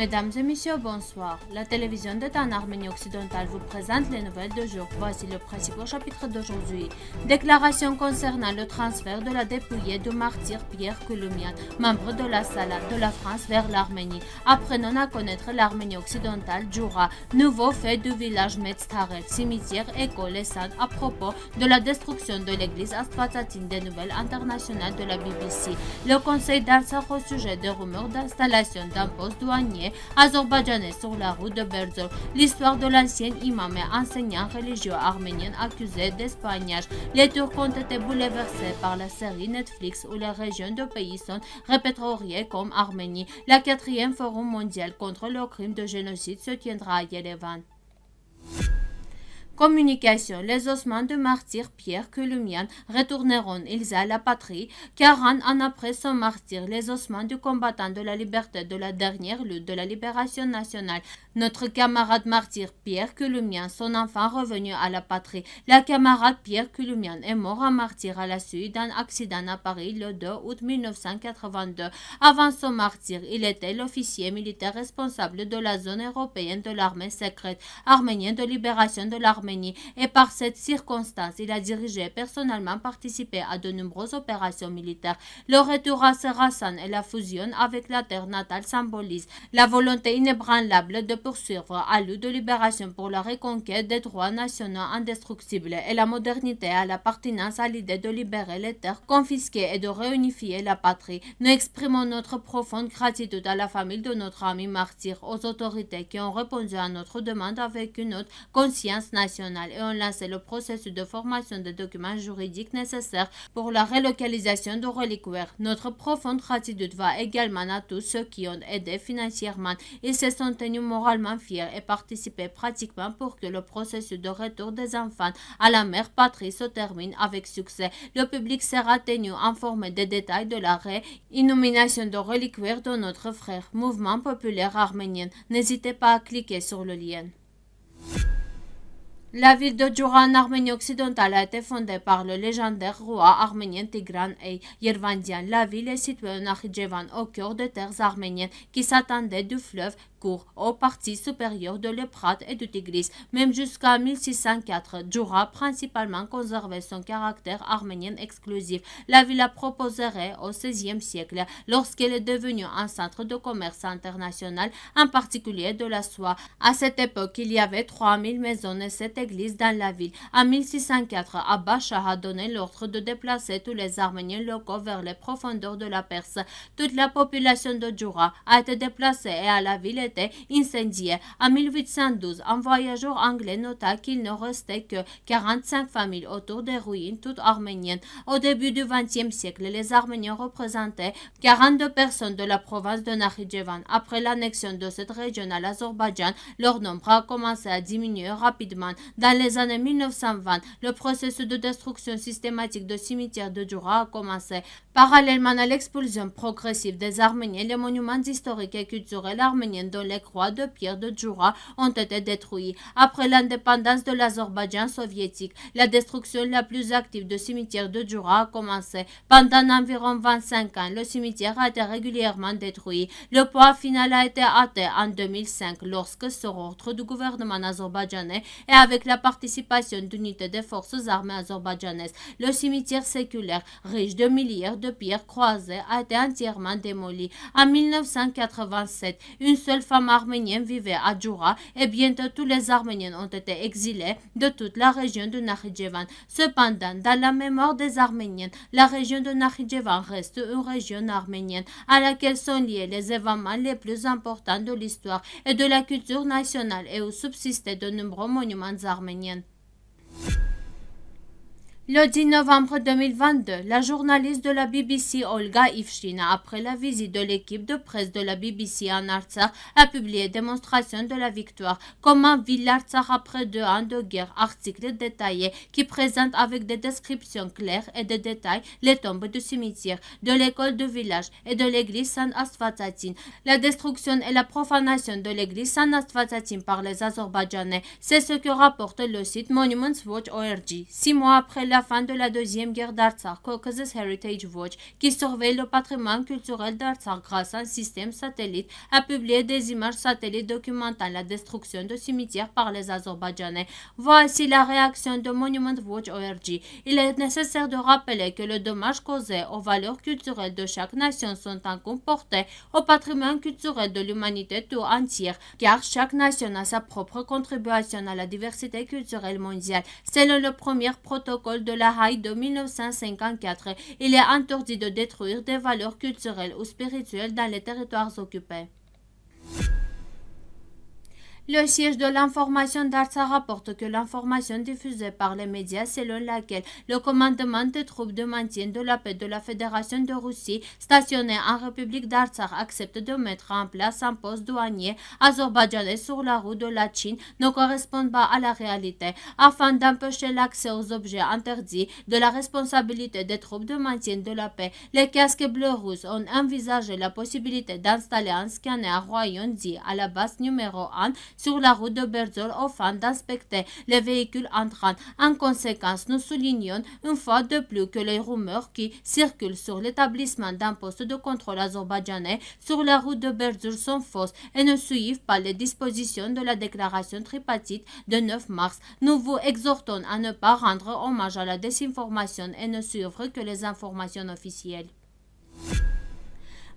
Mesdames et messieurs, bonsoir. La télévision d'État en Arménie occidentale vous présente les nouvelles de jour. Voici le principal chapitre d'aujourd'hui. Déclaration concernant le transfert de la dépouillée du martyr Pierre Kouloumian, membre de la Salade de la France vers l'Arménie. Apprenons à connaître l'Arménie occidentale, Jura. nouveau fait du village Metz-Tarek. cimetière, école et salle à propos de la destruction de l'église Astvatatine des nouvelles internationales de la BBC. Le conseil d'Artsakh au sujet des rumeurs d'installation d'un poste douanier azerbaïdjanais sur la route de Berzor. L'histoire de l'ancien imam et enseignant religieux arménien accusé d'espagnage. Les Turcs ont été bouleversés par la série Netflix où les régions de pays sont répertoriées comme Arménie. La quatrième forum mondial contre le crime de génocide se tiendra à Yerevan. Communication. Les ossements de martyr Pierre Culumian, retourneront, ils à la patrie. 40 ans après son martyr, les ossements du combattant de la liberté de la dernière lutte de la libération nationale. Notre camarade martyr Pierre Culumian, son enfant revenu à la patrie. La camarade Pierre Culumian est mort en martyr à la suite d'un accident à Paris le 2 août 1982. Avant son martyr, il était l'officier militaire responsable de la zone européenne de l'armée secrète, arménienne de libération de l'armée et par cette circonstance, il a dirigé et personnellement participé à de nombreuses opérations militaires. Le retour à Sarasan et la fusion avec la terre natale symbolisent la volonté inébranlable de poursuivre à l'eau de libération pour la reconquête des droits nationaux indestructibles et la modernité à la pertinence à l'idée de libérer les terres confisquées et de réunifier la patrie. Nous exprimons notre profonde gratitude à la famille de notre ami martyr, aux autorités qui ont répondu à notre demande avec une haute conscience nationale et ont lancé le processus de formation des documents juridiques nécessaires pour la relocalisation de reliquaires. Notre profonde gratitude va également à tous ceux qui ont aidé financièrement. Ils se sont tenus moralement fiers et participé pratiquement pour que le processus de retour des enfants à la mère patrie se termine avec succès. Le public sera tenu informé des détails de l'arrêt innomination de reliquaires de notre frère, mouvement populaire arménien. N'hésitez pas à cliquer sur le lien. La ville de Djoura en Arménie occidentale a été fondée par le légendaire roi arménien Tigran et Yervandian. La ville est située en Akhidjevan, au cœur des terres arméniennes qui s'attendaient du fleuve cours aux parties supérieures de l'Euphrate et de Tigris, même jusqu'à 1604. Djoura, principalement, conservait son caractère arménien exclusif. La la proposerait au XVIe siècle, lorsqu'elle est devenue un centre de commerce international, en particulier de la soie. À cette époque, il y avait 3000 maisons et 7 églises dans la ville. En 1604, Abba Shah a donné l'ordre de déplacer tous les Arméniens locaux vers les profondeurs de la Perse. Toute la population de Djoura a été déplacée et à la ville s'était En 1812, un voyageur anglais nota qu'il ne restait que 45 familles autour des ruines toutes arméniennes. Au début du XXe siècle, les Arméniens représentaient 42 personnes de la province de Nakhichevan. Après l'annexion de cette région à l'Azerbaïdjan, leur nombre a commencé à diminuer rapidement. Dans les années 1920, le processus de destruction systématique de cimetières de Djoura a commencé. Parallèlement à l'expulsion progressive des Arméniens, les monuments historiques et culturels arméniens de les croix de pierre de Jura ont été détruites. Après l'indépendance de l'Azerbaïdjan soviétique, la destruction la plus active du cimetière de Jura a commencé. Pendant environ 25 ans, le cimetière a été régulièrement détruit. Le point final a été atteint en 2005 lorsque, sur ordre du gouvernement azerbaïdjanais et avec la participation d'unités des forces armées azerbaïdjanaises, le cimetière séculaire, riche de milliards de pierres croisées, a été entièrement démoli. En 1987, une seule femmes arméniennes vivaient à Djoura et eh bientôt tous les Arméniens ont été exilés de toute la région de Nakhijevan. Cependant, dans la mémoire des Arméniens, la région de Nakhijevan reste une région arménienne à laquelle sont liés les événements les plus importants de l'histoire et de la culture nationale et où subsistaient de nombreux monuments arméniens. Le 10 novembre 2022, la journaliste de la BBC Olga Ivshina, après la visite de l'équipe de presse de la BBC en Artsakh, a publié Démonstration de la victoire, comment vit l'Artsakh après deux ans de guerre, article détaillé qui présente avec des descriptions claires et des détails les tombes du cimetière, de l'école de village et de l'église San Asfatatine. La destruction et la profanation de l'église San Asfatatine par les Azerbaïdjanais, c'est ce que rapporte le site Monuments Watch ORG. Six mois après la fin de la deuxième guerre d'Artsakh, Caucasus Heritage Watch, qui surveille le patrimoine culturel d'Artsakh grâce à un système satellite, a publié des images satellites documentant la destruction de cimetières par les Azerbaïdjanais. Voici la réaction de Monument Watch ORG. Il est nécessaire de rappeler que le dommage causé aux valeurs culturelles de chaque nation sont en comportés au patrimoine culturel de l'humanité tout entière, car chaque nation a sa propre contribution à la diversité culturelle mondiale. Selon le premier protocole de de la Haye de 1954, il est interdit de détruire des valeurs culturelles ou spirituelles dans les territoires occupés. Le siège de l'information d'Artsar rapporte que l'information diffusée par les médias selon laquelle le commandement des troupes de maintien de la paix de la Fédération de Russie stationnée en République d'Artsar accepte de mettre en place un poste douanier azerbaïdjanais sur la route de la Chine ne correspond pas à la réalité afin d'empêcher l'accès aux objets interdits de la responsabilité des troupes de maintien de la paix. Les casques bleus russes ont envisagé la possibilité d'installer un scanner à royaume à la base numéro 1 sur la route de Berzol fin d'inspecter les véhicules entrants. En conséquence, nous soulignons une fois de plus que les rumeurs qui circulent sur l'établissement d'un poste de contrôle azerbaïdjanais sur la route de Berzol sont fausses et ne suivent pas les dispositions de la déclaration tripartite de 9 mars. Nous vous exhortons à ne pas rendre hommage à la désinformation et ne suivre que les informations officielles.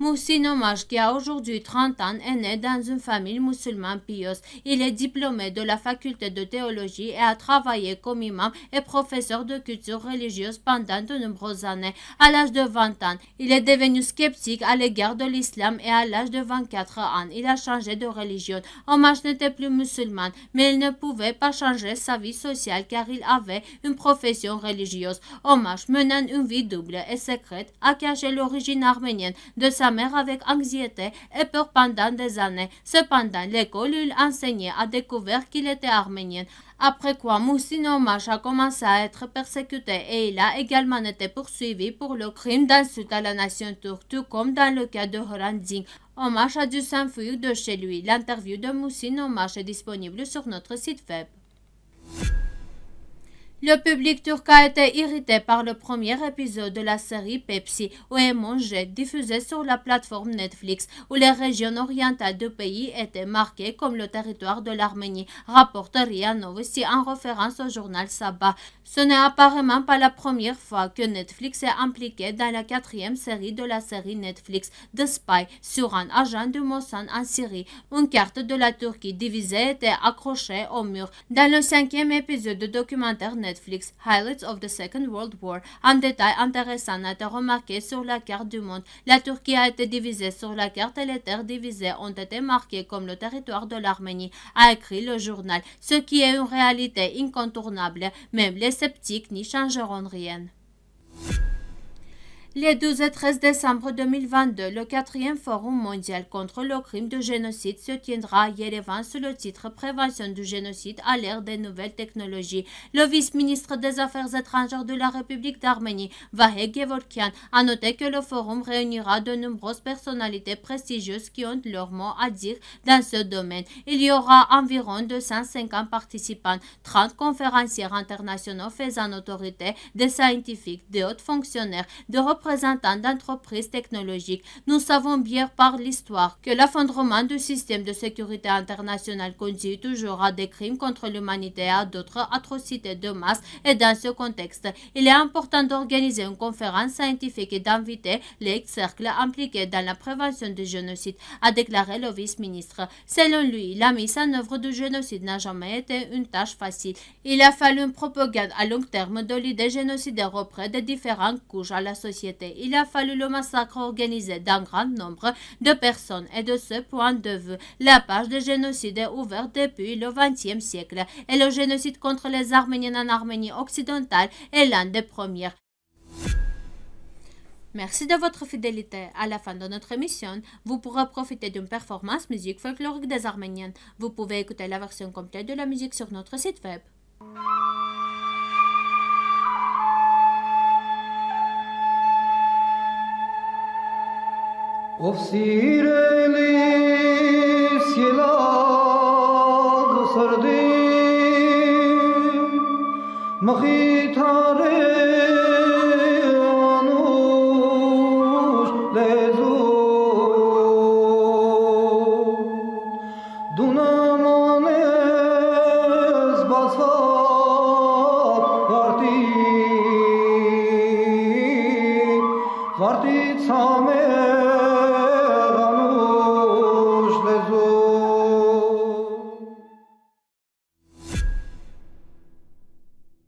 Moussin Omar, qui a aujourd'hui 30 ans, est né dans une famille musulmane pieuse. Il est diplômé de la faculté de théologie et a travaillé comme imam et professeur de culture religieuse pendant de nombreuses années. À l'âge de 20 ans, il est devenu sceptique à l'égard de l'islam et à l'âge de 24 ans, il a changé de religion. Omar n'était plus musulman, mais il ne pouvait pas changer sa vie sociale car il avait une profession religieuse. Omar menant une vie double et secrète, a caché l'origine arménienne de sa mère avec anxiété et peur pendant des années. Cependant, l'école où il enseignait a découvert qu'il était arménien après quoi Moussine a commencé à être persécuté et il a également été poursuivi pour le crime d'insulte à la nation turque, tout comme dans le cas de Horandzing. Omar a dû s'enfuir de chez lui. L'interview de Moussine Omar est disponible sur notre site web. Le public turc a été irrité par le premier épisode de la série Pepsi où mangé, diffusé sur la plateforme Netflix où les régions orientales du pays étaient marquées comme le territoire de l'Arménie, rapporte Ria Novosti en référence au journal Sabah. Ce n'est apparemment pas la première fois que Netflix est impliqué dans la quatrième série de la série Netflix The Spy sur un agent de Mossad en Syrie. Une carte de la Turquie divisée était accrochée au mur. Dans le cinquième épisode du documentaire Netflix, Netflix, Highlights of the Second World War. Un détail intéressant a été remarqué sur la carte du monde. La Turquie a été divisée sur la carte et les terres divisées ont été marquées comme le territoire de l'Arménie, a écrit le journal, ce qui est une réalité incontournable. Même les sceptiques n'y changeront rien. Les 12 et 13 décembre 2022, le quatrième forum mondial contre le crime de génocide se tiendra à Yerevan sous le titre Prévention du génocide à l'ère des nouvelles technologies. Le vice-ministre des Affaires étrangères de la République d'Arménie, Vahé Gevorkian, a noté que le forum réunira de nombreuses personnalités prestigieuses qui ont leur mot à dire dans ce domaine. Il y aura environ 250 participants, 30 conférencières internationaux faisant autorité, des scientifiques, des hauts fonctionnaires, des représentants représentants d'entreprises technologiques. Nous savons bien par l'histoire que l'effondrement du système de sécurité internationale conduit toujours à des crimes contre l'humanité et à d'autres atrocités de masse. Et dans ce contexte, il est important d'organiser une conférence scientifique et d'inviter les cercles impliqués dans la prévention du génocide, a déclaré le vice-ministre. Selon lui, la mise en œuvre du génocide n'a jamais été une tâche facile. Il a fallu une propagande à long terme de l'idée génocidaire auprès des différentes couches à la société il a fallu le massacre organisé d'un grand nombre de personnes et de ce point de vue, la page de génocide est ouverte depuis le XXe siècle et le génocide contre les Arméniens en Arménie occidentale est l'un des premiers. Merci de votre fidélité. À la fin de notre émission, vous pourrez profiter d'une performance musique folklorique des Arméniennes. Vous pouvez écouter la version complète de la musique sur notre site web. Of sireli silah sardı Mahitare anuş lezu Dunam